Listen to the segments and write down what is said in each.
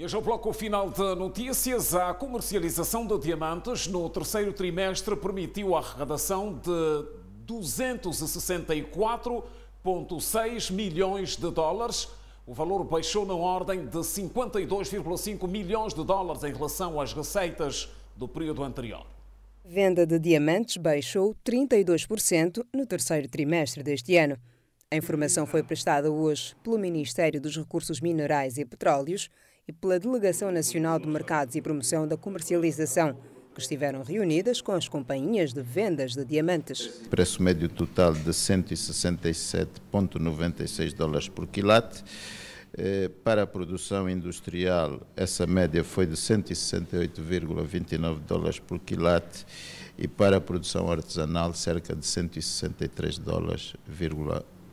E hoje bloco é o bloco final de notícias. A comercialização de diamantes no terceiro trimestre permitiu a arrecadação de 264,6 milhões de dólares. O valor baixou na ordem de 52,5 milhões de dólares em relação às receitas do período anterior. Venda de diamantes baixou 32% no terceiro trimestre deste ano. A informação foi prestada hoje pelo Ministério dos Recursos Minerais e Petróleos e pela Delegação Nacional de Mercados e Promoção da Comercialização, que estiveram reunidas com as companhias de vendas de diamantes. Preço médio total de 167,96 dólares por quilate. Eh, para a produção industrial, essa média foi de 168,29 dólares por quilate e para a produção artesanal, cerca de 163 dólares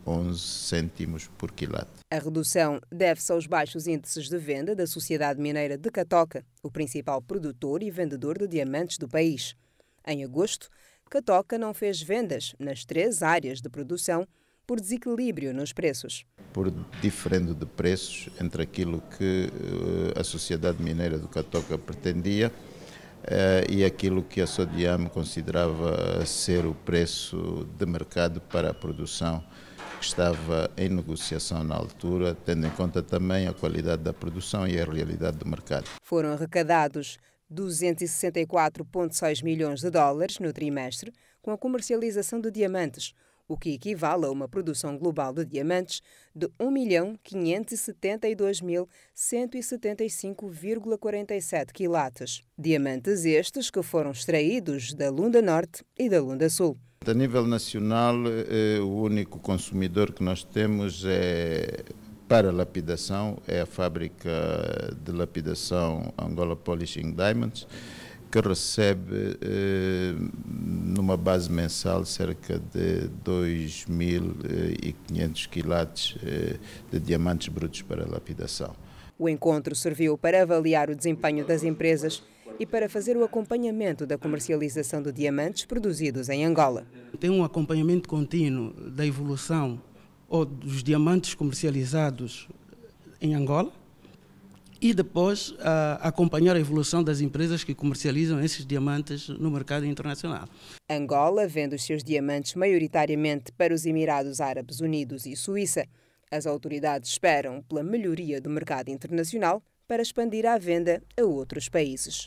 11 cêntimos por quilate. A redução deve-se aos baixos índices de venda da Sociedade Mineira de Catoca, o principal produtor e vendedor de diamantes do país. Em agosto, Catoca não fez vendas nas três áreas de produção por desequilíbrio nos preços. Por diferendo de preços entre aquilo que eh, a Sociedade Mineira do Catoca pretendia eh, e aquilo que a Sodiam considerava ser o preço de mercado para a produção que estava em negociação na altura, tendo em conta também a qualidade da produção e a realidade do mercado. Foram arrecadados 264,6 milhões de dólares no trimestre com a comercialização de diamantes, o que equivale a uma produção global de diamantes de 1.572.175,47 quilates. Diamantes estes que foram extraídos da Lunda Norte e da Lunda Sul. A nível nacional, eh, o único consumidor que nós temos é para lapidação é a fábrica de lapidação Angola Polishing Diamonds, que recebe eh, numa base mensal cerca de 2.500 quilates eh, de diamantes brutos para lapidação. O encontro serviu para avaliar o desempenho das empresas e para fazer o acompanhamento da comercialização de diamantes produzidos em Angola. Tem um acompanhamento contínuo da evolução ou dos diamantes comercializados em Angola e depois a acompanhar a evolução das empresas que comercializam esses diamantes no mercado internacional. Angola vende os seus diamantes maioritariamente para os Emirados Árabes Unidos e Suíça. As autoridades esperam pela melhoria do mercado internacional para expandir a venda a outros países.